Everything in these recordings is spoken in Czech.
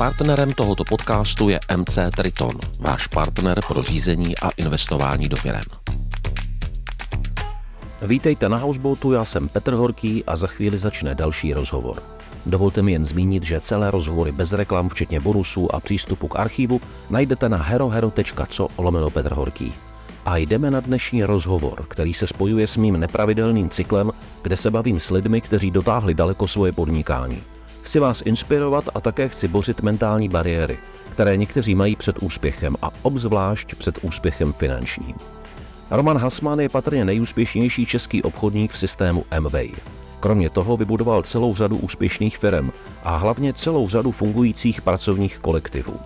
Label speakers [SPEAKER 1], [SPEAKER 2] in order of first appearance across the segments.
[SPEAKER 1] Partnerem tohoto podcastu je MC Triton, váš partner pro řízení a investování do firem. Vítejte na Houseboatu, já jsem Petr Horký a za chvíli začne další rozhovor. Dovolte mi jen zmínit, že celé rozhovory bez reklam, včetně bonusů a přístupu k archivu, najdete na herohero.co lomeno Petr Horký. A jdeme na dnešní rozhovor, který se spojuje s mým nepravidelným cyklem, kde se bavím s lidmi, kteří dotáhli daleko svoje podnikání. Chci vás inspirovat a také chci bořit mentální bariéry, které někteří mají před úspěchem a obzvlášť před úspěchem finančním. Roman Hasman je patrně nejúspěšnější český obchodník v systému MV. Kromě toho vybudoval celou řadu úspěšných firm a hlavně celou řadu fungujících pracovních kolektivů.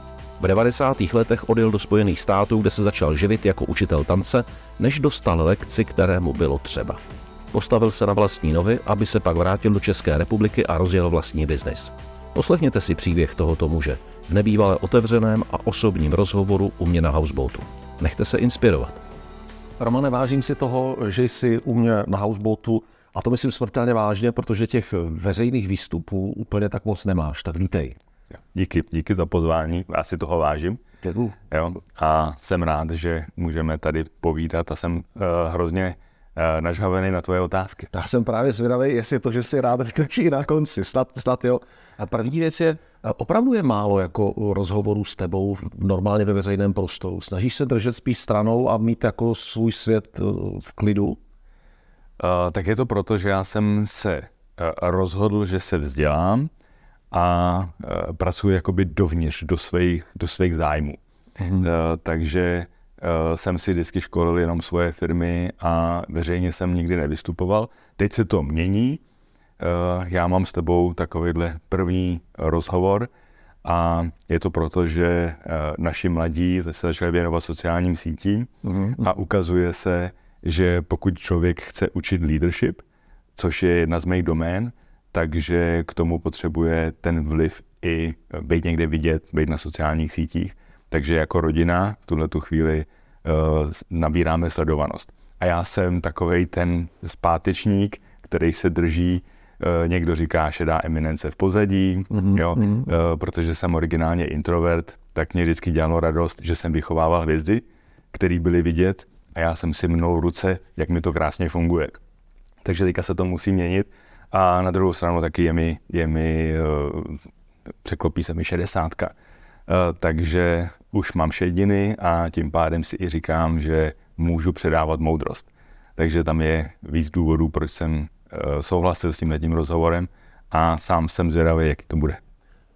[SPEAKER 1] V 90. letech odjel do Spojených států, kde se začal živit jako učitel tance, než dostal lekci, kterému bylo třeba. Postavil se na vlastní nohy, aby se pak vrátil do České republiky a rozjel vlastní biznis. Poslechněte si příběh tohoto muže v nebývalé otevřeném a osobním rozhovoru u mě na Houseboatu. Nechte se inspirovat. Romane, vážím si toho, že jsi u mě na Houseboatu a
[SPEAKER 2] to myslím smrtelně vážně, protože těch veřejných výstupů úplně tak moc nemáš, tak vítej. Díky, díky za pozvání, já si toho vážím. Jo, a jsem rád, že můžeme tady povídat a jsem uh, hrozně Eh, nažavený na tvoje otázky. Já jsem
[SPEAKER 1] právě zvědavý, jestli to, že si rád řekneš na konci, snad, snad jo. A první věc je, eh, opravdu je málo jako rozhovorů s tebou normálně ve veřejném prostoru. Snažíš se držet spíš stranou a mít jako svůj svět eh, v klidu?
[SPEAKER 2] A, tak je to proto, že já jsem se rozhodl, že se vzdělám a pracuji jakoby dovnitř do svých, do svých zájmů. hmm A, takže Eh, jsem si vždycky školil jenom svoje firmy a veřejně jsem nikdy nevystupoval. Teď se to mění. Eh, já mám s tebou takovýhle první rozhovor a je to proto, že eh, naši mladí se začali věnovat sociálním sítím mhm. a ukazuje se, že pokud člověk chce učit leadership, což je jedna z mých domén, takže k tomu potřebuje ten vliv i být někde vidět, být na sociálních sítích takže jako rodina v tuhle tu chvíli uh, nabíráme sledovanost. A já jsem takový ten zpátečník, který se drží, uh, někdo říká šedá eminence v pozadí, mm-hmm. jo, Uh, protože jsem originálně introvert, tak mě vždycky dělalo radost, že jsem vychovával hvězdy, které byly vidět a já jsem si mnou ruce, jak mi to krásně funguje. Takže teďka se to musí měnit a na druhou stranu taky je mi, je mi překlopí se mi šedesátka. Eh, takže už mám šediny a tím pádem si i říkám, že můžu předávat moudrost. Takže tam je víc důvodů, proč jsem eh, souhlasil s tím rozhovorem a sám jsem zvědavý, jak to bude.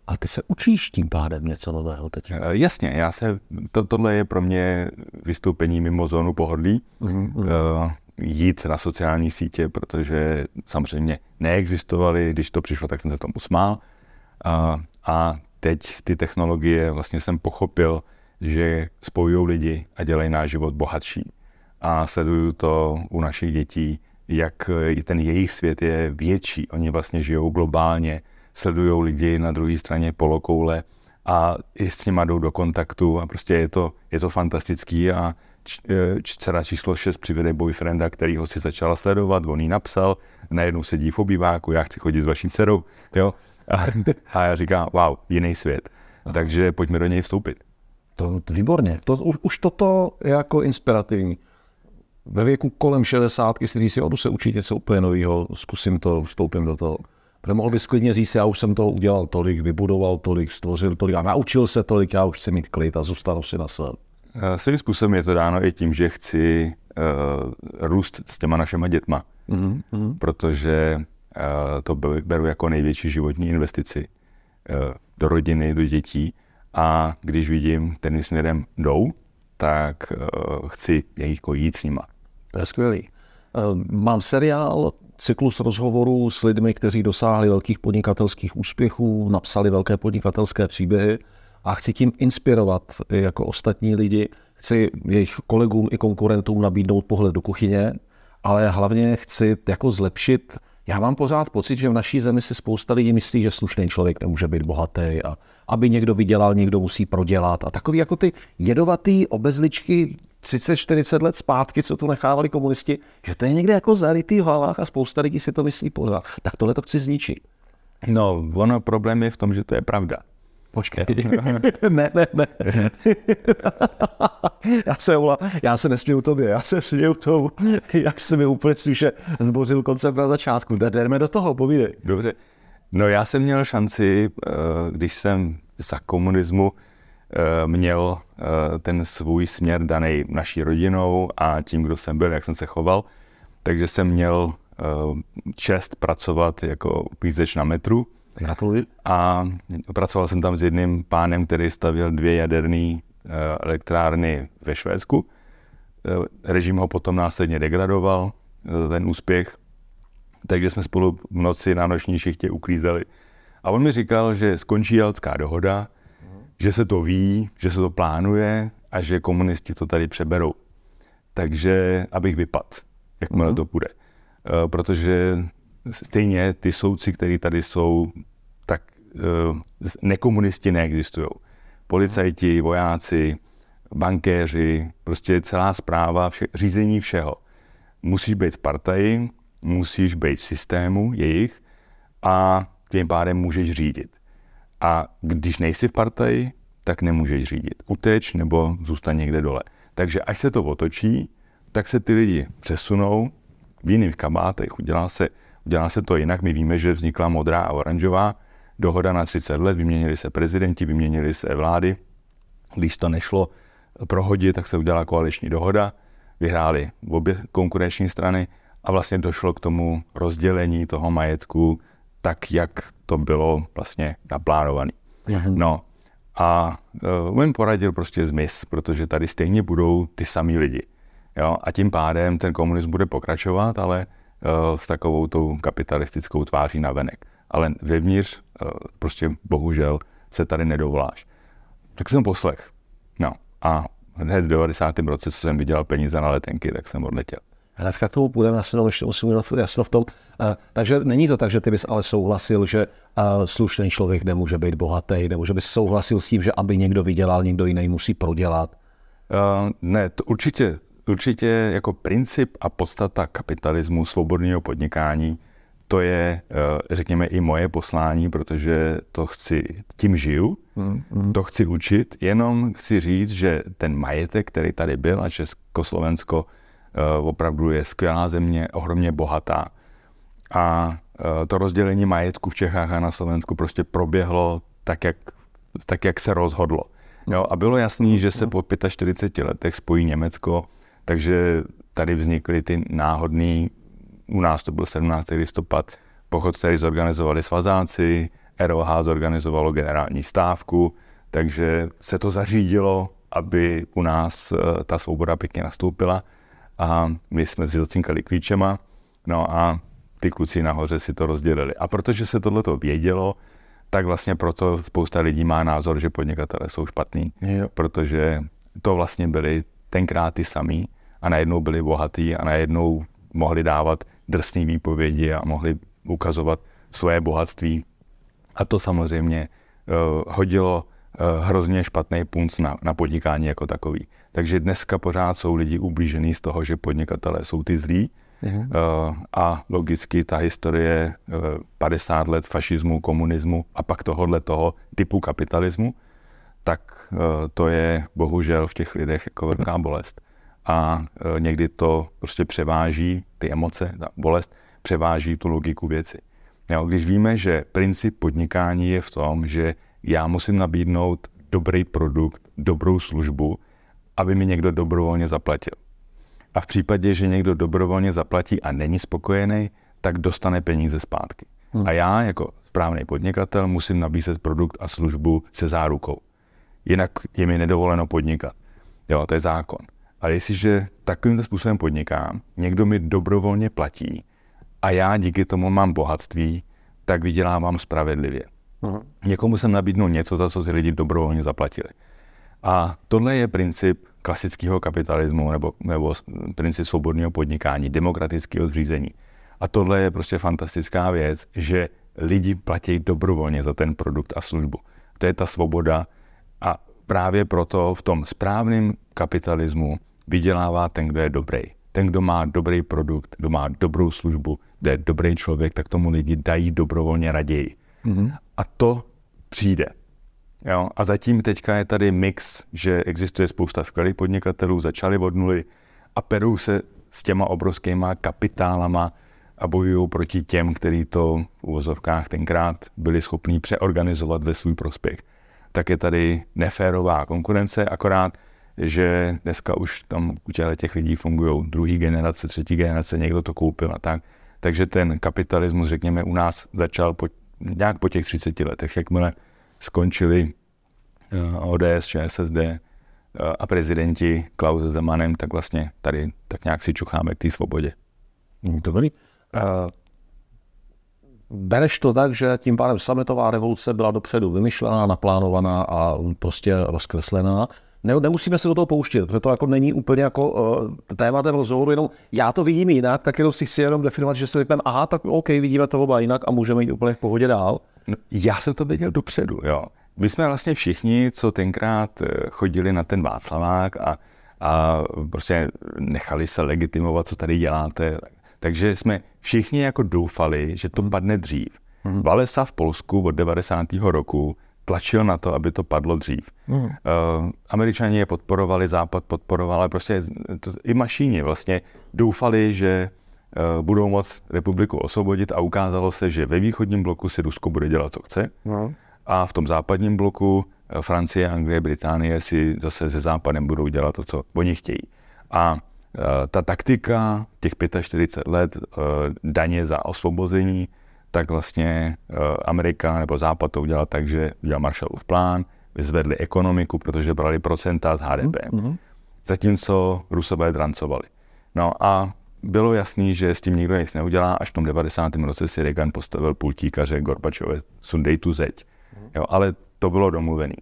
[SPEAKER 2] A ty se učíš tím pádem něco nového teď? Eh, jasně, já se, to, tohle je pro mě vystoupení mimo zónu pohodlí. Mm-hmm. jít na sociální sítě, protože samozřejmě neexistovaly, když to přišlo, tak jsem se tomu smál. A, a teď ty technologie vlastně jsem pochopil, že spojují lidi a dělají náš život bohatší. A sleduju to u našich dětí, jak ten jejich svět je větší. Oni vlastně žijou globálně, sledují lidi na druhé straně polokoule a i s nimi jdou do kontaktu a prostě je to, je to fantastický a eh, dcera číslo 6 přivede boyfrienda, který ho si začala sledovat, on jí napsal, najednou sedí v obýváku, já chci chodit s vaší dcerou, jo. A, a já říkám, wow, jiný svět. Takže pojďme do něj vstoupit.
[SPEAKER 1] To, to výborně. To, už, už toto je jako inspirativní. Ve věku kolem 60 si říct, jo, se učit něco úplně nového, zkusím to, vstoupím do toho. Protože mohl bys klidně říct, já už jsem toho udělal tolik, vybudoval tolik, stvořil tolik a naučil se tolik, já už chci mít klid a zůstanu si na svém.
[SPEAKER 2] Eh, svým způsobem je to dáno i tím, že chci uh, růst s těma našima dětma,
[SPEAKER 1] mm-hmm.
[SPEAKER 2] protože to beru jako největší životní investici eh, do rodiny, do dětí a když vidím ten směrem jdou, tak eh, chci jako jít s nima. To je skvělý. Eh, mám seriál, cyklus
[SPEAKER 1] rozhovorů s lidmi, kteří dosáhli velkých podnikatelských úspěchů, napsali velké podnikatelské příběhy a chci tím inspirovat jako ostatní lidi. Chci jejich kolegům i konkurentům nabídnout pohled do kuchyně, ale hlavně chci jako zlepšit já mám pořád pocit, že v naší zemi si spousta lidí myslí, že slušný člověk nemůže být bohatý a aby někdo vydělal, někdo musí prodělat. A takový jako ty jedovatý obezličky 30-40 let zpátky, co tu nechávali komunisti, že to je někde jako zarytý v hlavách a spousta lidí si to myslí pořád. Tak tohle to chci zničit. No, ono problém je v tom, že to je pravda. Počkej. ne, ne, ne. já se ola, já se nesměju tobě, já se směju tou, jak se mi úplně slyše zbořil koncept na
[SPEAKER 2] začátku. Jdeme do toho, povídej. Dobře. No já jsem měl šanci, eh, když jsem za komunismu eh, měl eh, ten svůj směr daný naší rodinou a tím, kdo jsem byl, jak jsem se choval, takže jsem měl čest pracovat jako klízeč na metru Gratuluji. A pracoval jsem tam s jedným pánem, který stavěl dvě jaderné eh, elektrárny ve Švédsku. Eh, režim ho potom následně degradoval, eh, ten úspěch. Takže jsme spolu v noci na noční šichtě uklízeli. A on mi říkal, že skončí Jalská dohoda, že se to ví, že se to plánuje a že komunisti to tady přeberou. Takže abych vypadl, jakmile mm-hmm. to půjde. Protože stejně ty soudci, kteří tady jsou, tak eh, nekomunisti neexistují. Policajti, vojáci, bankéři, prostě celá zpráva, vše, řízení všeho. Musíš být v partaji, musíš být v systému jejich a tím pádem můžeš řídit. A když nejsi v partaji, tak nemůžeš řídit. Uteč nebo zůstaň někde dole. Takže až se to otočí, tak se ty lidi přesunou v jiných kabátech, udělá se dělá se to jinak. My víme, že vznikla modrá a oranžová dohoda na 30 let, vyměnili se prezidenti, vyměnili se vlády. Když to nešlo prohodit, tak se udělala koaliční dohoda, vyhráli obě konkurenční strany a vlastně došlo k tomu rozdělení toho majetku tak, jak to bylo vlastně naplánované. Mhm. No a uh, on poradil prostě zmys, protože tady stejně budou ty samý lidi. Jo? A tím pádem ten komunismus bude pokračovat, ale Eh, s takovou tou kapitalistickou tváří na venek. Ale vevnitř eh, prostě bohužel se tady nedovoláš. Tak jsem poslech. No a hned v 90. roce, co jsem vydělal peníze na letenky, tak jsem odletěl.
[SPEAKER 1] Hnedka k tomu půjdeme na synou, ještě musím mít jasno v tom. A, eh, takže není to tak, že ty bys ale souhlasil, že a, slušný člověk nemůže být bohatý, nebo že
[SPEAKER 2] bys souhlasil s tím, že aby někdo vydělal, někdo jiný musí prodělat? Uh, ne, to určitě Určitě jako princip a podstata kapitalismu, svobodného podnikání, to je, eh, řekněme, i moje poslání, protože to chci, tím žiju, mm-hmm. to chci učit, jenom chci říct, že ten majetek, který tady byl a Československo eh, opravdu je skvělá země, ohromně bohatá. A eh, to rozdělení majetku v Čechách a na Slovensku prostě proběhlo tak, jak, tak, jak se rozhodlo. Jo, a bylo jasný, že se po 45 mm-hmm. letech spojí Německo takže tady vznikly ty náhodný, u nás to byl 17. listopad, pochod, který zorganizovali svazáci, ROH zorganizovalo generální stávku, takže se to zařídilo, aby u nás eh, ta svoboda pěkně nastoupila a my jsme si zacinkali klíčema, no a ty kluci nahoře si to rozdělili. A protože se tohleto vědělo, tak vlastně proto spousta lidí má názor, že podnikatele jsou špatní, jo. protože to vlastně byli tenkrát ty samý, a najednou byli bohatí a najednou mohli dávat drsné výpovědi a mohli ukazovat svoje bohatství. A to samozřejmě uh, hodilo uh, hrozně špatný punc na, na podnikání jako takový. Takže dneska pořád jsou lidi ublížený z toho, že podnikatelé jsou ty zlí. Uh, a logicky ta historie uh, 50 let fašismu, komunismu a pak tohohle toho typu kapitalismu, tak uh, to je bohužel v těch lidech jako velká bolest a e, někdy to prostě převáží ty emoce, ta bolest, převáží tu logiku věci. Jo, když víme, že princip podnikání je v tom, že já musím nabídnout dobrý produkt, dobrou službu, aby mi někdo dobrovolně zaplatil. A v případě, že někdo dobrovolně zaplatí a není spokojený, tak dostane peníze zpátky. Hmm. A já jako správný podnikatel musím nabízet produkt a službu se zárukou. Jinak je mi nedovoleno podnikat. Jo, to je zákon. Ale jestliže takovýmto způsobem podnikám, někdo mi dobrovolně platí a já díky tomu mám bohatství, tak vydělávám spravedlivě. Uh-huh. Někomu jsem nabídnul něco, za co si lidi dobrovolně zaplatili. A tohle je princip klasického kapitalismu nebo, nebo princip svobodného podnikání, demokratického zřízení. A tohle je prostě fantastická věc, že lidi platí dobrovolně za ten produkt a službu. To je ta svoboda a právě proto v tom správném kapitalismu vydělává ten, kdo je dobrý. Ten, kdo má dobrý produkt, kdo má dobrou službu, kdo je dobrý člověk, tak tomu lidi dají dobrovolně raději. Mm-hmm. A to přijde. Jo? A zatím teďka je tady mix, že existuje spousta skvělých podnikatelů, začali od nuly a perou se s těma obrovskýma kapitálama a bojují proti těm, kteří to v uvozovkách tenkrát byli schopni přeorganizovat ve svůj prospěch. Tak je tady neférová konkurence, akorát že dneska už tam u těch lidí fungují druhý generace, třetí generace, někdo to koupil a tak. Takže ten kapitalismus, řekněme, u nás začal po, nějak po těch 30 letech, jakmile skončili eh, ODS, ČSSD eh, a prezidenti Klaus Zemanem, tak vlastně tady tak nějak si čucháme k té svobodě. Mm, dobrý. Uh,
[SPEAKER 1] bereš to tak, že tím pádem sametová revoluce byla dopředu vymyšlená, naplánovaná a prostě rozkreslená ne, nemusíme se do toho pouštět, protože to jako není úplně jako uh, ten rozhovoru, jenom já to vidím jinak, tak jenom si chci jenom definovat, že se řekneme, aha, tak OK, vidíme to oba jinak a můžeme jít úplně v pohodě dál. No, já jsem to věděl dopředu,
[SPEAKER 2] jo. My jsme vlastně všichni, co tenkrát eh, chodili na ten Václavák a, a prostě nechali se legitimovat, co tady děláte. Takže jsme všichni jako doufali, že to padne dřív. hmm Valesa v Polsku od 90. roku tlačil na to, aby to padlo dřív. Mm. Uh, Američani je podporovali, Západ podporoval, ale prostě to, i mašíni vlastně doufali, že uh, budou moc republiku osvobodit a ukázalo se, že ve východním bloku si Rusko bude dělat, co chce. Mm. A v tom západním bloku uh, Francie, Anglie, Británie si zase se Západem budou dělat to, co oni chtějí. A uh, ta taktika těch 45 let uh, daně za osvobození tak vlastně eh, Amerika nebo Západ to udělal tak, že udělal Marshallův plán, vyzvedli ekonomiku, protože brali procenta z HDP. Mm-hmm. Mhm, Zatímco Rusové drancovali. No a bylo jasný, že s tím nikdo nic neudělá, až v tom 90. roce si Reagan postavil pultík že Gorbačové, sundej tu zeď. Mhm. Jo, ale to bylo domluvený.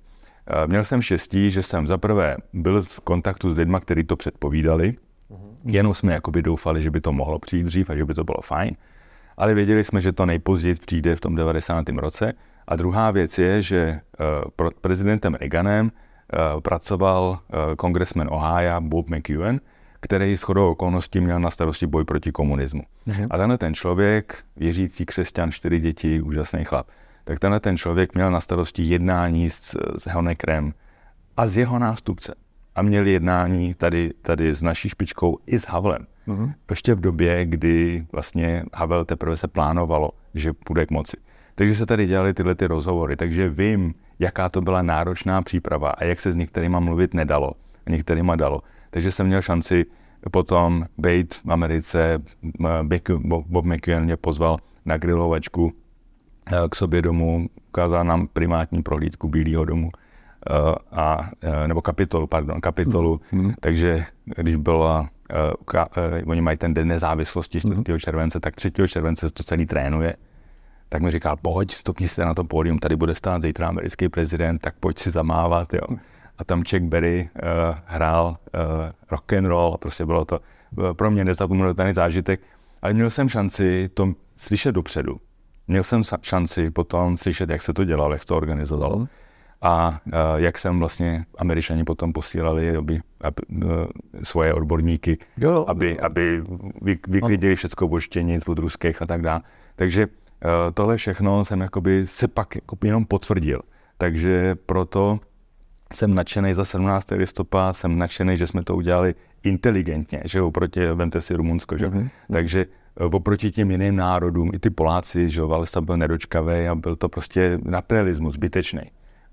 [SPEAKER 2] Eh, měl jsem štěstí, že jsem zaprvé byl v kontaktu s lidmi, kteří to předpovídali, mhm. jenom jsme jakoby doufali, že by to mohlo přijít dřív a že by to bylo fajn ale věděli jsme, že to nejpozději přijde v tom 90. roce. A druhá věc je, že eh, pro prezidentem Reaganem eh, pracoval eh, kongresmen Ohio Bob McEwen, který s chodou okolností měl na starosti boj proti komunismu. Uhum. A tenhle ten člověk, věřící křesťan, čtyři děti, úžasný chlap, tak tenhle ten člověk měl na starosti jednání s, s Honekrem a s jeho nástupcem. A měl jednání tady, tady s naší špičkou i s Havlem mm-hmm. ještě v době, kdy vlastně Havel teprve se plánovalo, že půjde k moci. Takže se tady dělali tyhle ty rozhovory, takže vím, jaká to byla náročná příprava a jak se s některýma mluvit nedalo a některýma dalo. Takže jsem měl šanci potom být v Americe, Bob McKeon mě pozval na grilovačku e, k sobě domů, ukázal nám primátní prohlídku Bílého domu, e, a, e, nebo kapitolu, pardon, kapitolu. Mm-hmm. Takže když byla uh, uh, oni mají ten den nezávislosti 4. Mm-hmm. července, tak 3. července to celý trénuje. Tak mi říkal, pojď, stopni se na to pódium, tady bude stát zítra americký prezident, tak pojď si zamávat, jo. Mhm. A tam Chuck Berry uh, hrál uh, rock and roll, a prostě bylo to pro mě nezapomenutelný zážitek. Ale měl jsem šanci to slyšet dopředu. Měl jsem šanci potom slyšet, jak se to dělalo, jak se to organizovalo. Mm-hmm a e, jak jsem vlastně američani potom posílali, aby, aby e, svoje odborníky, jo. aby, aby vy, vyklidili všechno oštěnic od ruských a tak dále. Takže e, tohle všechno jsem jakoby se pak jenom potvrdil. Takže proto jsem nadšený za 17. listopad, jsem nadšený, že jsme to udělali inteligentně, že oproti, vemte si Rumunsko, že? Mm-hmm. Takže oproti těm jiným národům, i ty Poláci, že Valesa byl nedočkavý a byl to prostě napelismus zbytečný.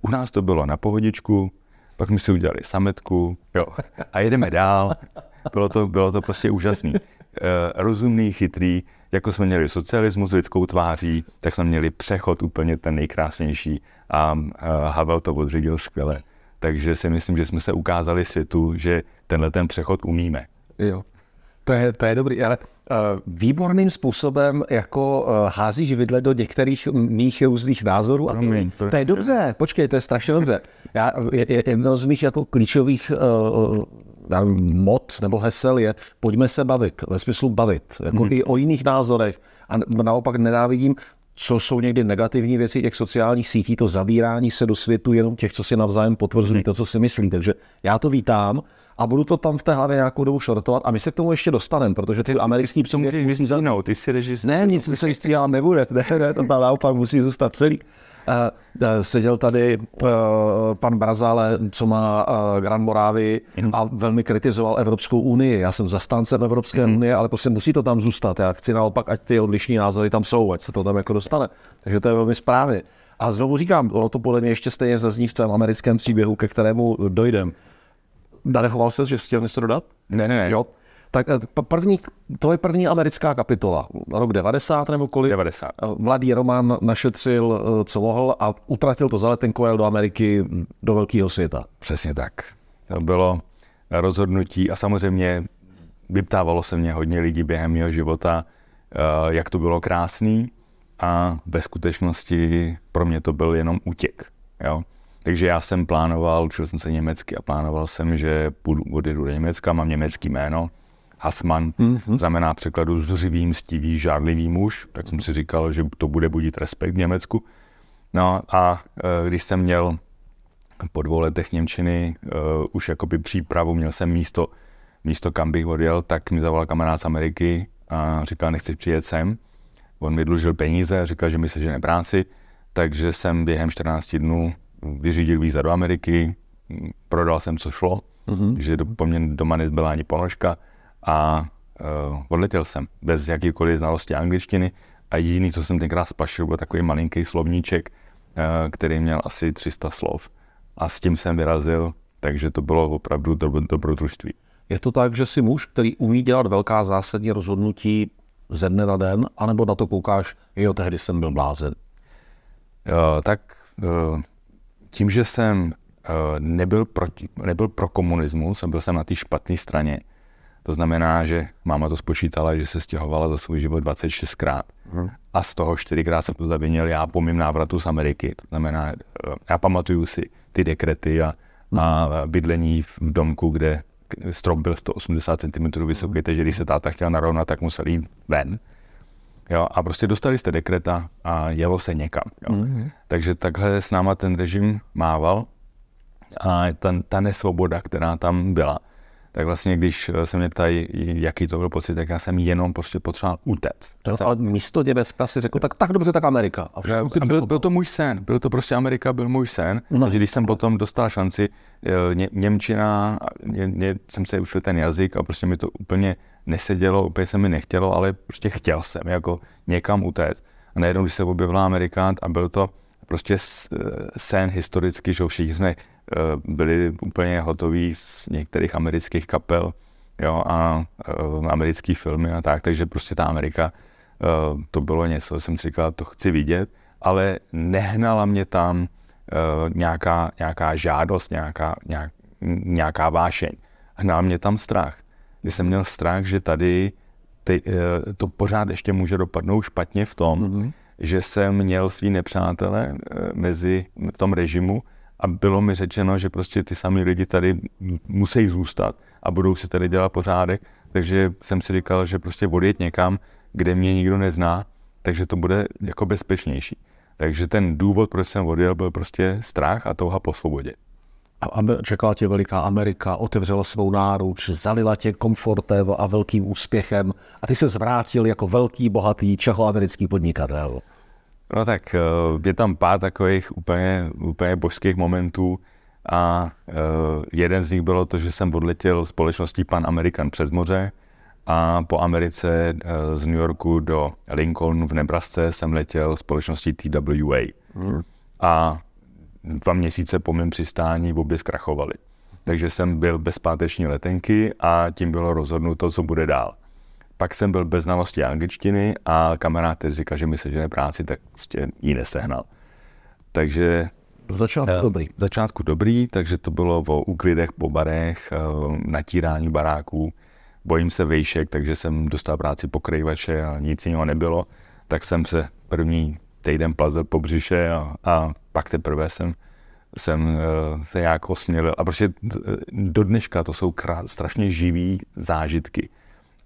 [SPEAKER 2] U nás to bylo na pohodičku, pak jsme si udělali sametku jo, a jedeme dál. Bylo to, bylo to prostě úžasný. E, rozumný, chytrý, jako jsme měli socialismus s lidskou tváří, tak jsme měli přechod úplně ten nejkrásnější a Havel to odřídil skvěle. Takže si myslím, že jsme se ukázali světu, že tenhle ten přechod umíme.
[SPEAKER 1] Jo, to je, to je dobrý, ale Eh, výborným způsobem jako eh, házíš vidle do některých mých různých názorů. A to, to je dobře, počkej, to je strašně dobře. Já, jedno z mých jako klíčových uh, mod nebo hesel je pojďme se bavit, ve smyslu bavit, jako hmm. i o jiných názorech. A naopak nenávidím co jsou někdy negativní věci těch sociálních sítí, to zavírání se do světu jenom těch, co si navzájem potvrzují mhm. to, co si myslí. Takže já to vítám a budu to tam v té hlavě nějakou dobu šortovat a my se k tomu ještě dostaneme, protože ty americký příběh... Ty si režisér. Ne, nic se jistý, ale nebude. Ne, ne, to tam naopak musí zůstat celý. Eh, eh, seděl tady eh, pan Brazale, co má Gran Moravi hm. a velmi kritizoval Evropskou unii. Já jsem zastáncem Evropské mm unie, ale prostě musí to tam zůstat. Já chci naopak, ať ty odlišní názory tam jsou, ať se to tam jako dostane. Takže to je velmi správně. A znovu říkám, ono to podle mě ještě stejně zazní v tom americkém příběhu, ke kterému dojdem. Nadechoval se, že chtěl něco dodat? Ne, ne, ne. Jo? Tak eh, první, to je první americká kapitola. Rok 90 nebo kolik? 90. Eh, mladý Roman našetřil, eh, co mohl a utratil to za letenku jel do Ameriky,
[SPEAKER 2] do velkého světa. Přesně tak. To bylo rozhodnutí a samozřejmě vyptávalo se mě hodně lidí během mého života, jak to bylo krásný a ve skutečnosti pro mě to byl jenom útěk. Jo? Takže já jsem plánoval, učil jsem se německy a plánoval jsem, že půjdu, do Německa, mám německý jméno, Hasman mm-hmm. znamená překladu zřivý, stivý, žádlivý muž, tak jsem si říkal, že to bude budit respekt v Německu. No a e, když jsem měl po dvou letech Němčiny e, už jakoby přípravu, měl jsem místo, místo kam bych odjel, tak mi zavolal kamarád z Ameriky a říkal, nechci přijet sem. On mi dlužil peníze, říkal, že mi se žene práci, takže jsem během 14 dnů vyřídil víza do Ameriky, prodal jsem, co šlo, mm-hmm. že do, po mně doma nezbyla ani ponožka a uh, odletěl jsem bez jakýkoliv znalosti angličtiny a jediný, co jsem tenkrát spašil, byl takový malinký slovníček, uh, který měl asi 300 slov a s tím jsem vyrazil, takže to bylo opravdu dobrodružství. Je to tak, že
[SPEAKER 1] jsi muž, který umí dělat velká zásadní rozhodnutí
[SPEAKER 2] ze dne na den, anebo na to koukáš, jo, tehdy jsem byl blázen? Uh, tak uh, tím, že jsem uh, nebyl, proti, nebyl pro komunismus, byl jsem na té špatné straně, to znamená, že máma to spočítala, že se stěhovala za svůj život 26krát. Hmm. A z toho 4krát jsem to zavinil já po mém návratu z Ameriky. To znamená, eh, já pamatuju si ty dekrety a, hmm. a bydlení v domku, kde strop byl 180 cm vysoký, takže když se táta chtěla narovnat, tak musel jít ven. Jo, a prostě dostali jste dekreta a jelo se někam. Jo. Mm-hmm. Takže takhle s náma ten režim mával a ten, ta nesvoboda, která tam byla, tak vlastně, když eh, se mě ptají, jaký to byl pocit, tak já jsem jenom prostě potřeboval utéct. No, jsem... Ale místo Německa si řekl, tak, tak dobře, tak Amerika. A a byl, byl, to můj sen, byl to prostě Amerika, byl můj sen, no. takže když jsem potom dostal šanci, eh, ně, Němčina, ně, ně, jsem se učil ten jazyk a prostě mi to úplně nesedělo, úplně se mi nechtělo, ale prostě chtěl jsem jako někam utéct. A najednou, když se objevila Amerika a byl to prostě eh, sen historicky, že všichni jsme Eh, byli úplně hotoví z některých amerických kapel jo, a eh, americký filmy a tak, takže prostě ta Amerika, eh, to bylo něco, jsem si říkal, to chci vidět, ale nehnala mě tam nějaká, nějaká žádost, nějaká, nějak, nějaká vášeň. Hnal mě tam strach. Já jsem měl strach, že tady ty, to pořád ještě může dopadnout špatně v tom, mm-hmm. že jsem měl svý nepřátele mezi v tom režimu, a bylo mi řečeno, že prostě ty samé lidi tady musí zůstat a budou si tady dělat pořádek, takže jsem si říkal, že prostě odjet někam, kde mě nikdo nezná, takže to bude jako bezpečnější. Takže ten důvod, proč jsem odjel, byl prostě strach a touha po svobodě. A
[SPEAKER 1] čekala tě veliká Amerika, otevřela svou náruč, zalila tě komfortem a velkým úspěchem a ty se zvrátil jako velký, bohatý čeho americký
[SPEAKER 2] podnikatel. No tak eh, je tam pár takových úplně, úplně božských momentů a eh, jeden z nich bylo to, že jsem odletěl společností Pan American přes moře a po Americe eh, z New Yorku do Lincolnu v Nebrasce jsem letěl společností TWA. Hmm. A dva měsíce po mém přistání obě zkrachovaly. Takže jsem byl bez páteční letenky a tím bylo rozhodnuto, co bude dál. Pak jsem byl bez znalosti angličtiny a kamarád, který říkal, že mi sežene práci, tak prostě ji nesehnal. Takže v začátku uh, dobrý. V začátku dobrý, takže to bylo o úklidech, po barech, uh, natírání baráků. Bojím se vejšek, takže jsem dostal práci pokrývače a nic jiného nebylo. Tak jsem se první týden plazil po břiše a, a pak teprve jsem, jsem eh, se nějak osmělil. A prostě do dneška to jsou krá- strašně živý zážitky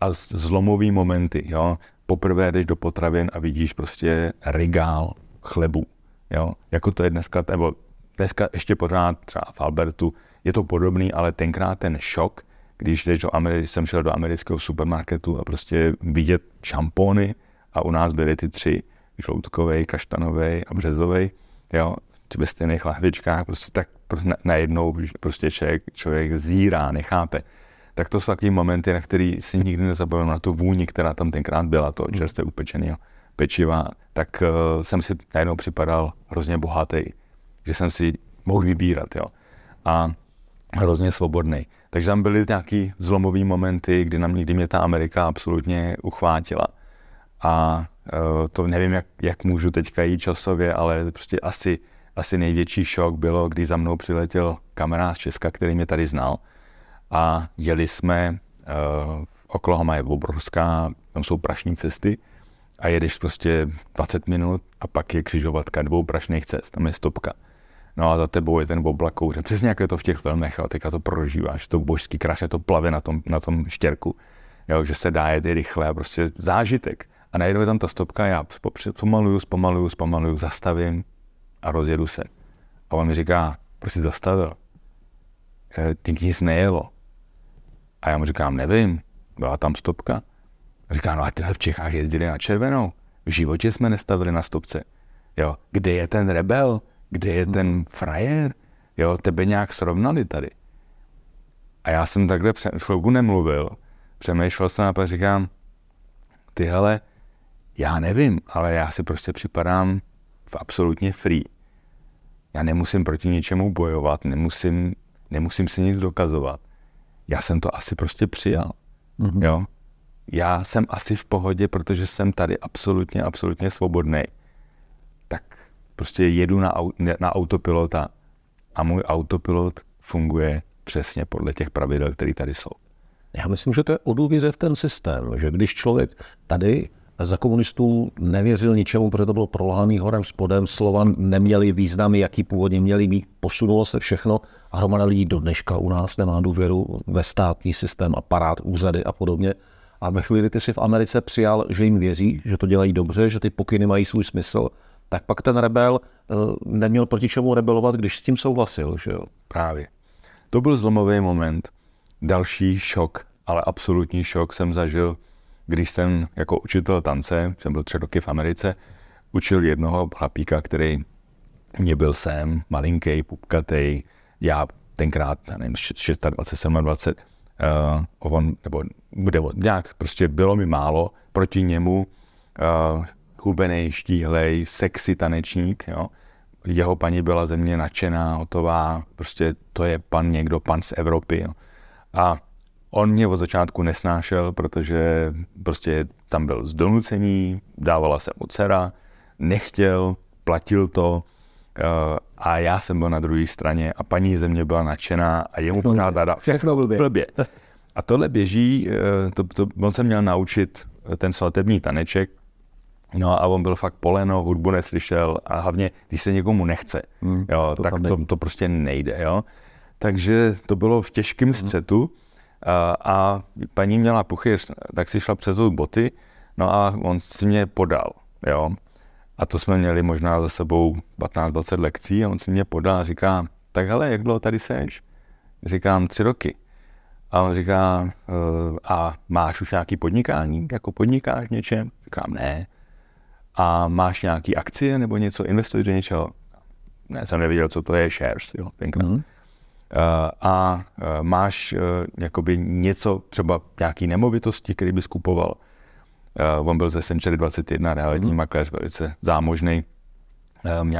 [SPEAKER 2] a zlomový momenty, jo. Poprvé jdeš do potravin a vidíš prostě regál chlebu, jo. Jako to je dneska, nebo dneska ještě pořád třeba v Albertu, je to podobný, ale tenkrát ten šok, když jdeš do Ameri- jsem šel do amerického supermarketu a prostě vidět šampóny a u nás byly ty tři, žloutkovej, kaštanové a březovej, jo, ve stejných lahvičkách, prostě tak najednou prostě člověk, člověk zírá, nechápe tak to jsou takové momenty, na který si nikdy nezapomenu, na tu vůni, která tam tenkrát byla, to hmm. čerstvě upečeného pečiva, tak uh, jsem si najednou připadal hrozně bohatý, že jsem si mohl vybírat, jo. A hrozně svobodný. Takže tam byly nějaký zlomové momenty, kdy, nám, kdy mě ta Amerika absolutně uchvátila. A uh, to nevím, jak, jak můžu teďka jít časově, ale prostě asi, asi největší šok bylo, když za mnou přiletěl kamarád z Česka, který mě tady znal a jeli jsme, uh, Oklahoma je obrovská, tam jsou prašní cesty a jedeš prostě 20 minut a pak je křižovatka dvou prašných cest, tam je stopka. No a za tebou je ten oblak kouře. Přesně jak je to v těch filmech, a teďka to prožíváš, to božský krásně to plave na tom, na tom štěrku, jo, že se dá jet i rychle a prostě zážitek. A najednou je tam ta stopka, já zpomaluju, zpomaluju, zpomaluju, zastavím a rozjedu se. A on mi říká, prostě zastavil? Eh, Ty nic nejelo. A já mu říkám, nevím, byla tam stopka. Říká, no a tyhle v Čechách jezdili na červenou. V životě jsme nestavili na stopce. Jo, kde je ten rebel? Kde je ten frajer? Jo, tebe nějak srovnali tady. A já jsem takhle pře- chvilku nemluvil. Přemýšlel jsem a pak říkám, ty hele, já nevím, ale já si prostě připadám v absolutně free. Já nemusím proti něčemu bojovat, nemusím, nemusím si nic dokazovat já jsem to asi prostě přijal. Mm-hmm. Jo? Já jsem asi v pohodě, protože jsem tady absolutně, absolutně svobodný. Tak prostě jedu na, au, na autopilota a můj autopilot funguje přesně podle těch pravidel, které tady jsou. Já myslím, že
[SPEAKER 1] to je o důvěře v ten systém, že když člověk tady za komunistů nevěřil ničemu, protože to bylo prolhaný horem spodem, Slovan neměli významy, jaký původně měli mít, posunulo se všechno a hromada lidí do dneška u nás nemá důvěru ve státní systém, aparát, úřady a podobně. A ve chvíli, kdy si v Americe přijal, že jim věří, že to dělají dobře, že ty pokyny mají svůj smysl, tak pak ten rebel eh, neměl proti čemu rebelovat, když s tím souhlasil.
[SPEAKER 2] Že jo? Právě. To byl zlomový moment. Další šok, ale absolutní šok jsem zažil když jsem jako učitel tance, jsem byl tři roky v Americe, učil jednoho chlapíka, který mě byl sem, malinký, pupkatej, já tenkrát, já nevím, 26, 27, 20, uh, on, nebo, nebo nějak, prostě bylo mi málo, proti němu uh, eh, hubený, štíhlej, sexy tanečník, jo. Jeho paní byla ze mě nadšená, hotová, prostě to je pan někdo, pan z Evropy, jo. A On mě od začátku nesnášel, protože prostě tam byl z donucení, dávala se mu dcera, nechtěl, platil to eh, a já jsem byl na druhé straně a paní ze mě byla nadšená a jemu pořád dada, všechno blbě. blbě. A tohle běží, eh, to, to, on se měl naučit eh, ten svatební taneček, No a on byl fakt poleno, hudbu neslyšel a hlavně, když se někomu nechce, hmm, jo, to tak to, to prostě nejde. Jo? Takže to bylo v těžkém hmm. střetu. Hmm a paní měla puchyř, tak si šla přes boty, no a on si mě podal, jo. A to jsme měli možná za sebou 15-20 lekcí a on si mě podal a říká, tak hele, jak dlouho tady seš? Říkám, tři roky. A on říká, eh, a máš už nějaký podnikání? Jako podnikáš něčem? Říkám, ne. A máš nějaký akcie nebo něco, investuješ do něčeho? Ne, jsem nevěděl, co to je shares, jo, tenkrát. Mm-hmm. Eh, a eh, máš eh, jakoby něco, třeba nějaký nemovitosti, který bys kupoval. On byl ze Century 21, realitní mm makléř, velice zámožný.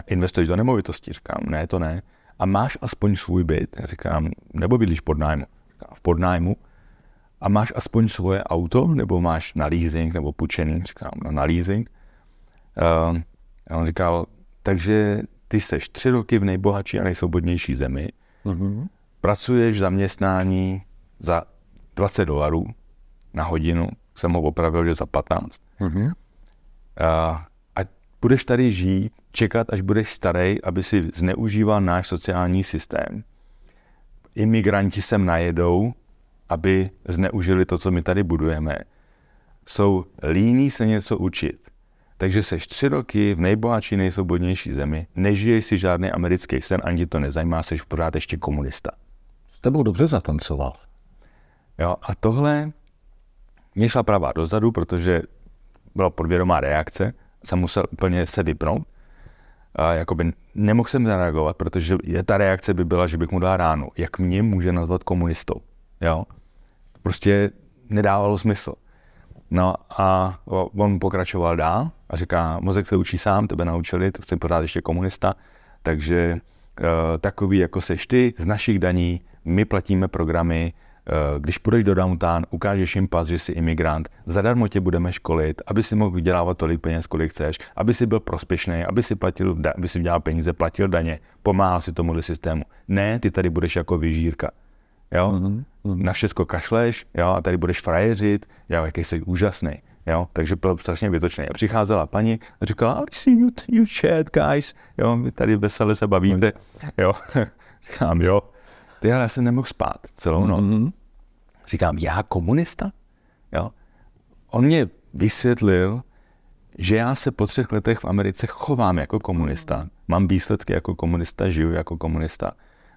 [SPEAKER 2] Investuješ do nemovitosti? Říkám, ne, to ne. A máš aspoň svůj byt? Říkám, nebo bydlíš pod nájmu? Říkám, v podnájmu. A máš aspoň svoje auto, nebo máš na leasing, nebo půjčený? Říkám, no na leasing. A on říkal, takže ty seš tři roky v nejbohatší a nejsvobodnější zemi, Mm-hmm. Pracuješ v zaměstnání za 20 dolarů na hodinu, jsem ho opravil, že za 15. Mm-hmm. A, a budeš tady žít, čekat, až budeš starý, aby si zneužíval náš sociální systém. Imigranti sem najedou, aby zneužili to, co my tady budujeme. Jsou líní se něco učit takže seš tři roky v nejbohatší, nejsvobodnější zemi, nežiješ si žádný americký sen, ani to nezajímá, seš pořád ještě komunista. S tebou dobře zatancoval. Jo, a tohle mě šla pravá dozadu, protože byla podvědomá reakce, jsem musel úplně se vypnout. A jakoby nemohl jsem zareagovat, protože je ta reakce by byla, že bych mu dal ránu. Jak mě může nazvat komunistou? Jo? Prostě nedávalo smysl. No a on pokračoval dál a říká, mozek se učí sám, tebe naučili, to jsem pořád ještě komunista, takže eh, takový, jako seš ty, z našich daní, my platíme programy, eh, když půjdeš do downtown, ukážeš jim pas, že jsi imigrant, zadarmo tě budeme školit, aby si mohl vydělávat tolik peněz, kolik chceš, aby si byl prospěšný, aby si, platil, aby si dělal peníze, platil daně, pomáhal si tomu systému. Ne, ty tady budeš jako vyžírka jo. Mm-hmm. Na všechno kašleš, jo, a tady budeš frajeřit, jo, jaký jsi úžasný, jo. Takže byl strašně vytočný. A přicházela paní a říkala, I see you, you chat, guys, jo, my tady veselé se bavíte, jo. Říkám, jo. Ty, ale já jsem nemohl spát celou noc. Mm-hmm. Říkám, já komunista? Jo. On mě vysvětlil, že já se po třech letech v Americe chovám jako komunista, mám výsledky jako komunista, žiju jako komunista.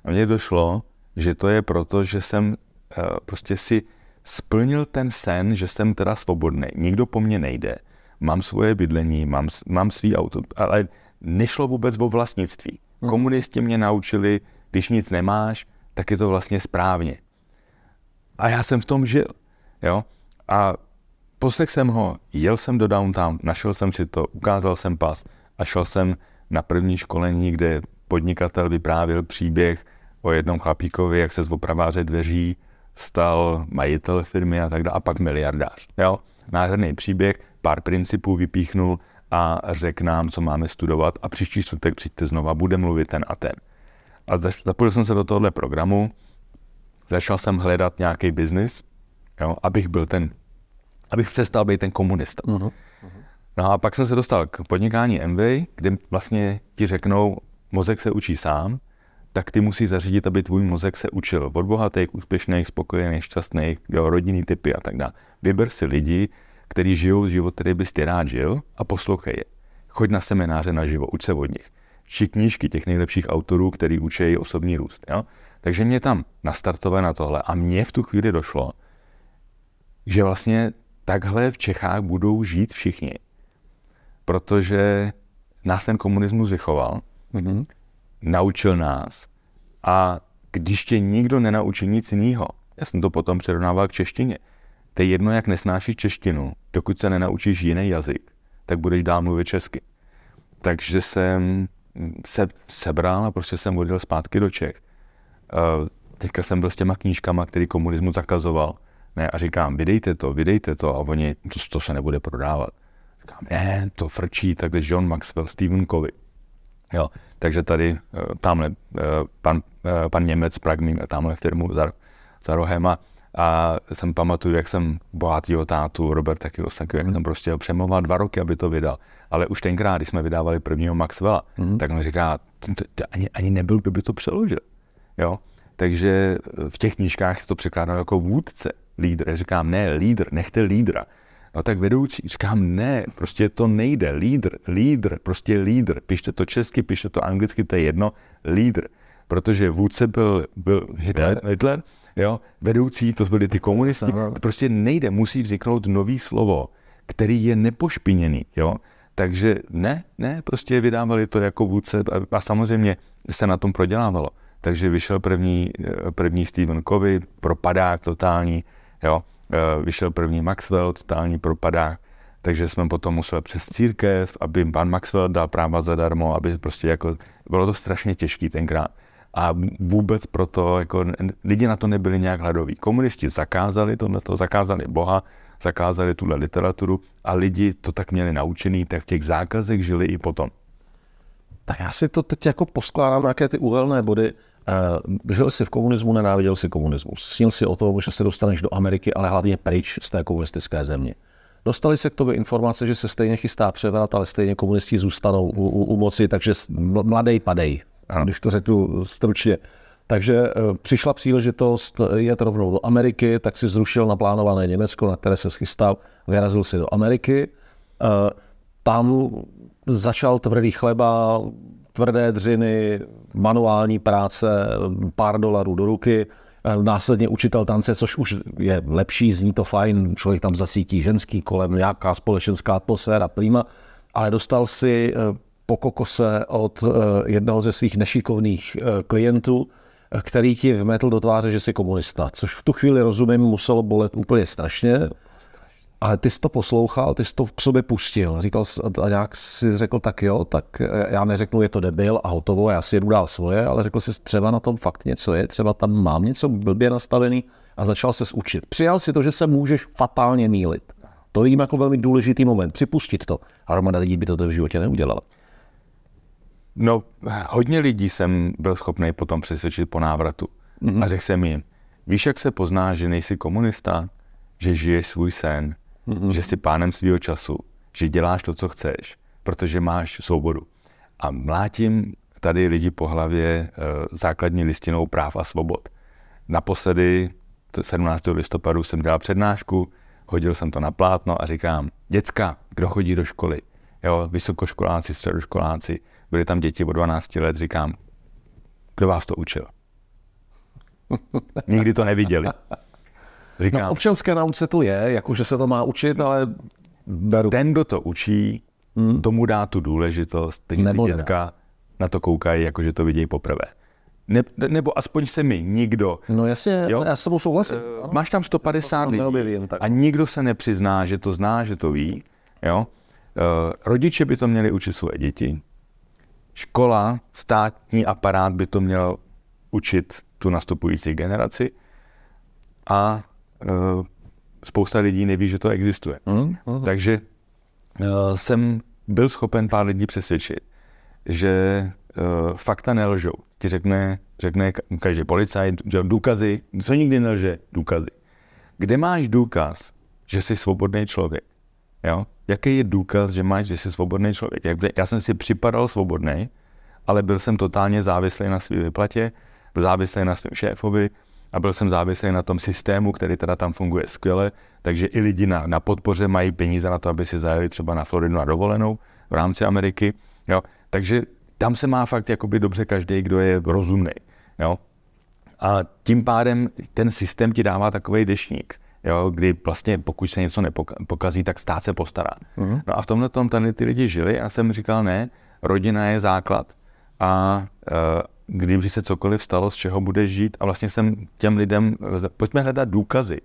[SPEAKER 2] A mně došlo, že to je proto, že jsem eh, prostě si splnil ten sen, že jsem teda svobodný. Nikdo po mně nejde. Mám svoje bydlení, mám, mám svý auto, ale nešlo vůbec o vlastnictví. Mhm. Komunisti mě naučili, když nic nemáš, tak je to vlastně správně. A já jsem v tom žil. Jo? A poslech jsem ho, jel jsem do downtown, našel jsem si to, ukázal jsem pas a šel jsem na první školení, kde podnikatel vyprávěl příběh o jednom chlapíkovi, jak se z opraváře dveří stal majitel firmy a tak dále, a pak miliardář. Jo? Nádherný příběh, pár principů vypíchnul a řekl nám, co máme studovat a příští čtvrtek přijďte znova, bude mluvit ten a ten. A zapojil jsem se do tohohle programu, začal jsem hledat nějaký biznis, abych byl ten, abych přestal být ten komunista. Uh-huh. No a pak jsem se dostal k podnikání MV, kde vlastně ti řeknou, mozek se učí sám, tak ty musí zařídit, aby tvůj mozek se učil od bohatých, úspěšných, spokojených, šťastných, jo, rodinný typy a tak dále. Vyber si lidi, kteří žijou život, který bys ty rád žil a poslouchej je. Choď na semináře na živo, uč se od nich. Či knížky těch nejlepších autorů, který učí osobní růst. Jo? Takže mě tam nastartové na tohle a mně v tu chvíli došlo, že vlastně takhle v Čechách budou žít všichni. Protože nás ten komunismus vychoval, mm-hmm naučil nás. A když tě nikdo nenaučí nic jiného, já jsem to potom přerovnával k češtině, to je jedno, jak nesnášíš češtinu, dokud se nenaučíš jiný jazyk, tak budeš dál mluvit česky. Takže jsem se sebral a prostě jsem odjel zpátky do Čech. Eh, teďka jsem byl s těma knížkama, který komunismu zakazoval. Ne, a říkám, vydejte to, vydejte to, a oni, to, to se nebude prodávat. Říkám, ne, to frčí, takže John Maxwell, Stephen Covey. Jo, takže tady eh, tamhle eh, pan, eh, pan Němec Prague tamhle firmu za, za rohem a, a jsem pamatuju, jak jsem bohatýho tátu Roberta Kiyosaki, jak mm. jsem prostě přemoval dva roky, aby to vydal. Ale už tenkrát, když jsme vydávali prvního Maxwella, mm. tak on říká, ani, ani nebyl, kdo by to přeložil. Jo? Takže v těch knížkách se to překládalo jako vůdce, lídr. Já říkám, ne, lídr, nechte lídra. No tak vedoucí, říkám, ne, prostě to nejde. Lídr, lídr, prostě lídr. Pište to česky, pište to anglicky, to je jedno. Lídr. Protože vůdce byl, byl Hitler. Hitler jo, vedoucí, to byli ty komunisti. Prostě nejde, musí vzniknout nový slovo, který je nepošpiněný. Jo? Takže ne, ne, prostě vydávali to jako vůdce a samozřejmě se na tom prodělávalo. Takže vyšel první, eh, první Stephen Covey, propadák totální, jo, Eh, vyšel první Maxwell, totální propadá, takže jsme potom museli přes církev, aby pan Maxwell dal práva zadarmo, aby prostě jako, bylo to strašně těžký tenkrát. A vůbec proto, jako lidi na to nebyli nějak hladoví. Komunisti zakázali tohleto, zakázali Boha, zakázali tuhle literaturu a lidi to tak měli naučený, tak v těch zákazech žili i potom.
[SPEAKER 1] Tak já si to teď jako poskládám, jaké ty úhelné body. Eh, žil jsi v komunismu, nenáviděl si komunismus. Snil si o tom, že se dostaneš do Ameriky, ale hlavně pryč z té komunistické země. Dostali se k tobě informace, že se stejně chystá převrat, ale stejně komunisti zůstanou u, u, u moci, takže mladej padej, ano. když to řeknu stručně. Takže eh, přišla příležitost jet rovnou do Ameriky, tak si zrušil naplánované Německo, na které se schystal, vyrazil si do Ameriky. Eh, tam začal tvrdý chleba, tvrdé dřiny, manuální práce, pár dolarů do ruky, eh, následně učitel tance, což už je lepší, zní to fajn, člověk tam zasítí ženský kolem, nějaká společenská atmosféra, prima, ale dostal si eh, po kokose od eh, jednoho ze svých nešikovných klientů, který ti vmetl do tváře, že jsi komunista, což v tu chvíli rozumím muselo bolet úplně strašně. Ale ty jsi to poslouchal, ty jsi to k sobě pustil. Říkal a nějak si řekl, tak jo, tak eh, já neřeknu, je to debil a hotovo, já si jedu dál svoje, ale řekl jsi, třeba na tom fakt něco je, třeba tam mám něco blbě nastavený a začal se učit. Přijal si to, že se můžeš fatálně mílit. To vidím jako velmi důležitý moment, připustit to. A hromada lidí by to v životě
[SPEAKER 2] neudělala. No, hodně lidí jsem byl schopný potom přesvědčit po návratu. Mm-hmm. A řekl jsem jim, víš, jak se pozná, že nejsi komunista, že žiješ svůj sen, mm hmm že jsi pánem svého času, že děláš to, co chceš, protože máš svobodu. A mlátím tady lidi po hlavě eh, základní listinou práv a svobod. Naposledy 17. listopadu jsem dělal přednášku, hodil jsem to na plátno a říkám, děcka, kdo chodí do školy? Jo, vysokoškoláci, středoškoláci, byli tam děti od 12 let, říkám, kdo vás to učil? Nikdy to neviděli. Říkám, no, v občanské nauce to je, jako že se to má učit, ale beru. Ten, kdo to učí, hmm. tomu dá tu důležitost, takže nebo ty dětka ne. na to koukají, jako že to vidějí poprvé. Ne, nebo aspoň se mi nikdo. No jasně, jo? já s tobou souhlasím. Uh, máš tam 150 to, lidí jen, tak. a nikdo se nepřizná, že to zná, že to ví. Jo? Uh, rodiče by to měli učit své děti. Škola, státní aparát by to měl učit tu nastupující generaci. A Eh, spousta lidí neví, že to existuje. Mm, mm. Takže eh, jsem byl schopen pár lidí přesvědčit, že eh, fakta nelžou. Ti řekne, řekne každý policajt, že důkazy, co nikdy nelže, důkazy. Kde máš důkaz, že jsi svobodný člověk? Jo? Jaký je důkaz, že máš, že jsi svobodný člověk? Já jsem si připadal svobodný, ale byl jsem totálně závislý na své vyplatě, závislý na svém šéfovi, a byl jsem závislý na tom systému, který teda tam funguje skvěle, takže i lidi na, na podpoře mají peníze na to, aby si zajeli třeba na Floridu na dovolenou v rámci Ameriky. Jo. Takže tam se má fakt jakoby dobře každý, kdo je rozumný. Jo. A tím pádem ten systém ti dává takový dešník, jo, kdy vlastně pokud se něco nepokazí, tak stát se postará. Mm-hmm. No a v tomhle tom tady ty lidi žili a jsem říkal, ne, rodina je základ. A, eh, kdyby se cokoliv stalo, z čeho bude žít. A vlastně jsem těm lidem, pojďme hledat důkazy,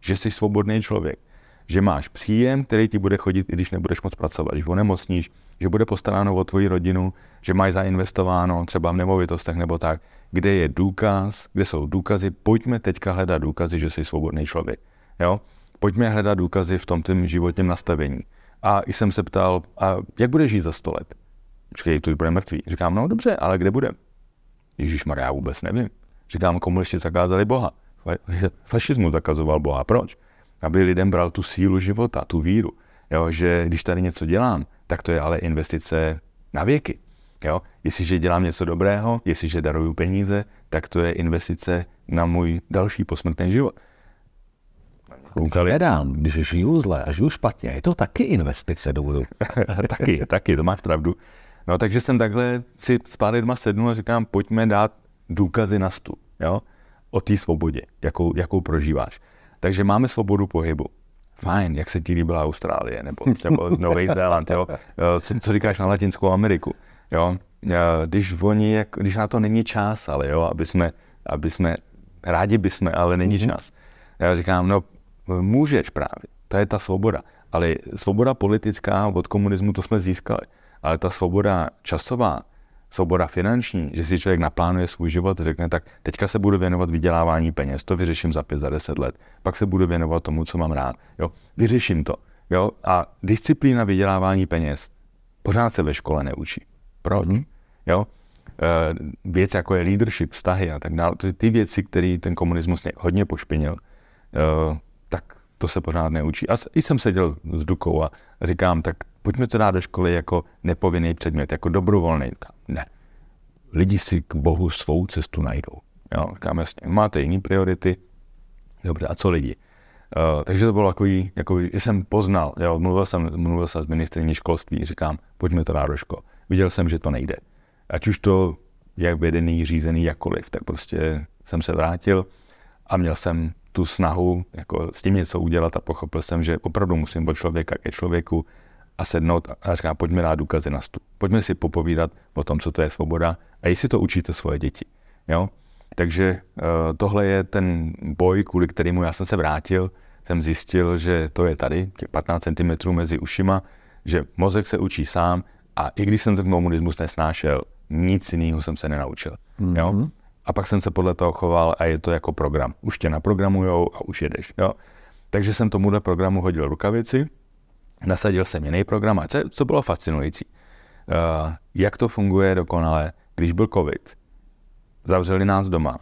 [SPEAKER 2] že jsi svobodný člověk, že máš příjem, který ti bude chodit, i když nebudeš moc pracovat, když onemocníš, že bude postaráno o tvoji rodinu, že máš zainvestováno třeba v nemovitostech nebo tak, kde je důkaz, kde jsou důkazy, pojďme teďka hledat důkazy, že jsi svobodný člověk. Jo? Pojďme hledat důkazy v tom tvém životním nastavení. A jsem se ptal, a jak bude žít za 100 let? Počkej, tu bude mrtvý. Říkám, no dobře, ale kde bude? Ježíš Maria, já vůbec nevím. Říkám, komunisti zakázali Boha. Fašismus zakazoval Boha. Proč? Aby lidem bral tu sílu života, tu víru. Jo, že když tady něco dělám, tak to je ale investice na věky. Jo? Jestliže dělám něco dobrého, jestliže daruju peníze, tak to je investice na můj další posmrtný život. Koukali. Nedám, když žiju zle a žiju špatně, je to taky investice do budoucna. taky, taky, to máš pravdu. No takže jsem takhle si s pár lidma sednul a říkám, pojďme dát důkazy na stůl, jo, o té svobodě, jakou, jakou prožíváš. Takže máme svobodu pohybu. Fajn, jak se ti líbila Austrálie, nebo třeba Nový Zéland, jo, e, co, co říkáš na Latinskou Ameriku, jo. E, když, oni, jak, když na to není čas, ale jo, aby jsme, aby jsme rádi bychom, ale není mm-hmm. čas. Já říkám, no můžeš právě, to je ta svoboda. Ale svoboda politická od komunismu, to jsme získali. Ale ta svoboda časová, svoboda finanční, že si člověk naplánuje svůj život, řekne tak, teďka se budu věnovat vydělávání peněz, to vyřeším za pět, za deset let, pak se budu věnovat tomu, co mám rád, jo, vyřeším to, jo, a disciplína vydělávání peněz pořád se ve škole neučí. Proč? Mm-hmm. Jo, eh, věc jako je leadership, vztahy a tak dále, ty věci, které ten komunismus hodně pošpinil, eh, tak to se pořád neučí. A i jsem seděl s Dukou a říkám, tak pojďme to dát do školy jako nepovinný předmět, jako dobrovolný. Ne. Lidi si k Bohu svou cestu najdou. Jo, říkám jasně, máte jiné priority, dobře, a co lidi? Uh, takže to bylo takový, jako, že jsem poznal, jo, mluvil jsem, mluvil jsem s ministriní školství, říkám, pojďme to dát do školy. Viděl jsem, že to nejde. Ať už to jak vedený, řízený, jakkoliv, tak prostě jsem se vrátil a měl jsem tu snahu jako s tím něco udělat a pochopil jsem, že opravdu musím od člověka ke člověku, a sednout a říkám, pojďme dát důkazy na stůl. Pojďme si popovídat o tom, co to je svoboda a jestli to učíte svoje děti. Jo? Takže eh, tohle je ten boj, kvůli kterému já jsem se vrátil. Jsem zjistil, že to je tady, těch 15 cm mezi ušima, že mozek se učí sám a i když jsem ten komunismus nesnášel, nic jiného jsem se nenaučil. Mm-hmm. Jo? Mhm. A pak jsem se podle toho choval a je to jako program. Už tě naprogramujou a už jedeš. Jo? Takže jsem tomuhle programu hodil rukavici, nasadil jsem jiný program a co, co bylo fascinující, uh, jak to funguje dokonale, když byl covid, zavřeli nás doma,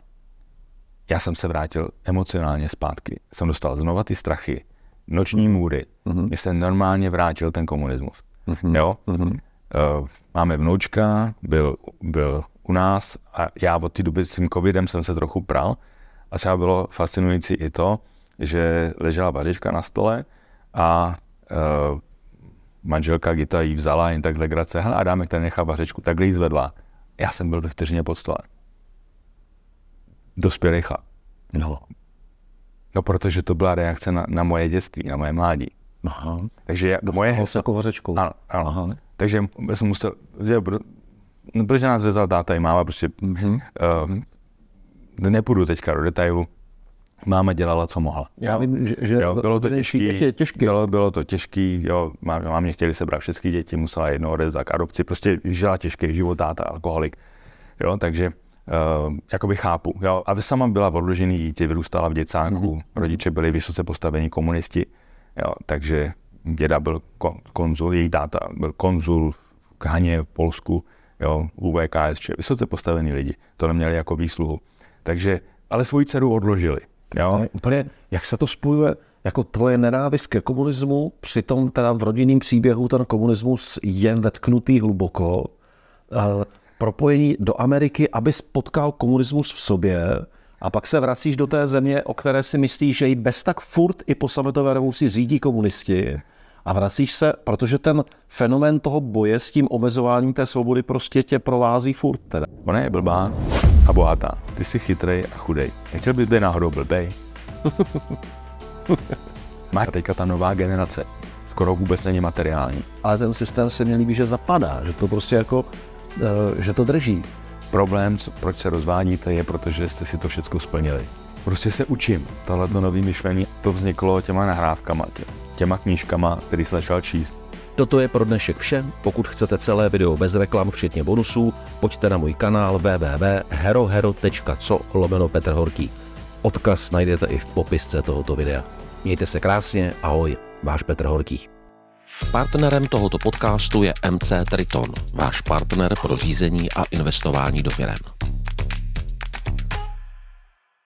[SPEAKER 2] já jsem se vrátil emocionálně zpátky, jsem dostal znova ty strachy, noční můry, mm-hmm. mě se normálně vrátil ten komunismus, mm-hmm. jo? Mm-hmm. Uh, máme vnoučka, byl, byl u nás a já od té doby s tím covidem jsem se trochu pral a třeba bylo fascinující i to, že ležela bařička na stole a uh, manželka Gita jí vzala jen takhle grace, hele dáme tady nechá vařečku, takhle jí zvedla. Já jsem byl ve vteřině pod stolem. Dospělý chlap. No. No, protože to byla reakce na, na moje dětství, na moje mládí. Aha. Takže Dostal moje heslo... jako Ano, ano. Aha. Takže jsem musel, že, protože nás vezal táta i máma, prostě mm-hmm. uh, nepůjdu teďka do detailu, máma dělala, co mohla.
[SPEAKER 1] Já vím, že, že jo, bylo to těžké,
[SPEAKER 2] těžký. Bylo, bylo to těžký, jo, má, mě chtěli sebrat všechny děti, musela jedno odevzdat k adopci, prostě žila těžký život, táta, alkoholik, jo, takže Uh, jakoby chápu. Jo. A vy sama byla v odložený dítě, vyrůstala v děcánku, mm-hmm. Mhm. rodiče byli vysoce postavení komunisti, jo, takže děda byl konzul, její táta byl konzul v Khaně v Polsku, jo, UVKSČ, vysoce postavení lidi, to neměli jako výsluhu. Takže, ale svoji dceru odložili. Jo? To je úplně, jak se to spojuje, jako tvoje
[SPEAKER 1] nenávist ke komunismu, přitom teda v rodinném příběhu ten komunismus je vetknutý hluboko, eh, propojení do Ameriky, aby spotkal komunismus v sobě, a pak se vracíš do té země, o které si myslíš, že ji bez tak furt i po sametové revoluci řídí komunisti a vracíš se, protože ten fenomén toho boje s tím
[SPEAKER 2] omezováním té svobody prostě tě
[SPEAKER 1] provází furt
[SPEAKER 2] teda. Ona je blbá a bohatá. Ty jsi chytrej a chudej. Nechtěl bys být náhodou blbej? Má teďka ta nová generace. Skoro vůbec není materiální. Ale
[SPEAKER 1] ten systém se mi líbí, že zapadá, že to
[SPEAKER 2] prostě jako, eh, že to drží. Problém, proč se rozvádíte, je protože jste si to všechno splnili. Prostě se učím. Tohle nový myšlení, to vzniklo těma nahrávkama. Tě těma knížkama, který se začal číst. Toto je pro dnešek vše. Pokud chcete celé
[SPEAKER 1] video bez reklam, včetně bonusů, pojďte na můj kanál www.herohero.co lomeno Petr Horký. Odkaz najdete i v popisce tohoto videa. Mějte se krásně, ahoj, váš Petr Horký. Partnerem tohoto podcastu je MC Triton,
[SPEAKER 2] váš partner pro řízení a investování do firem.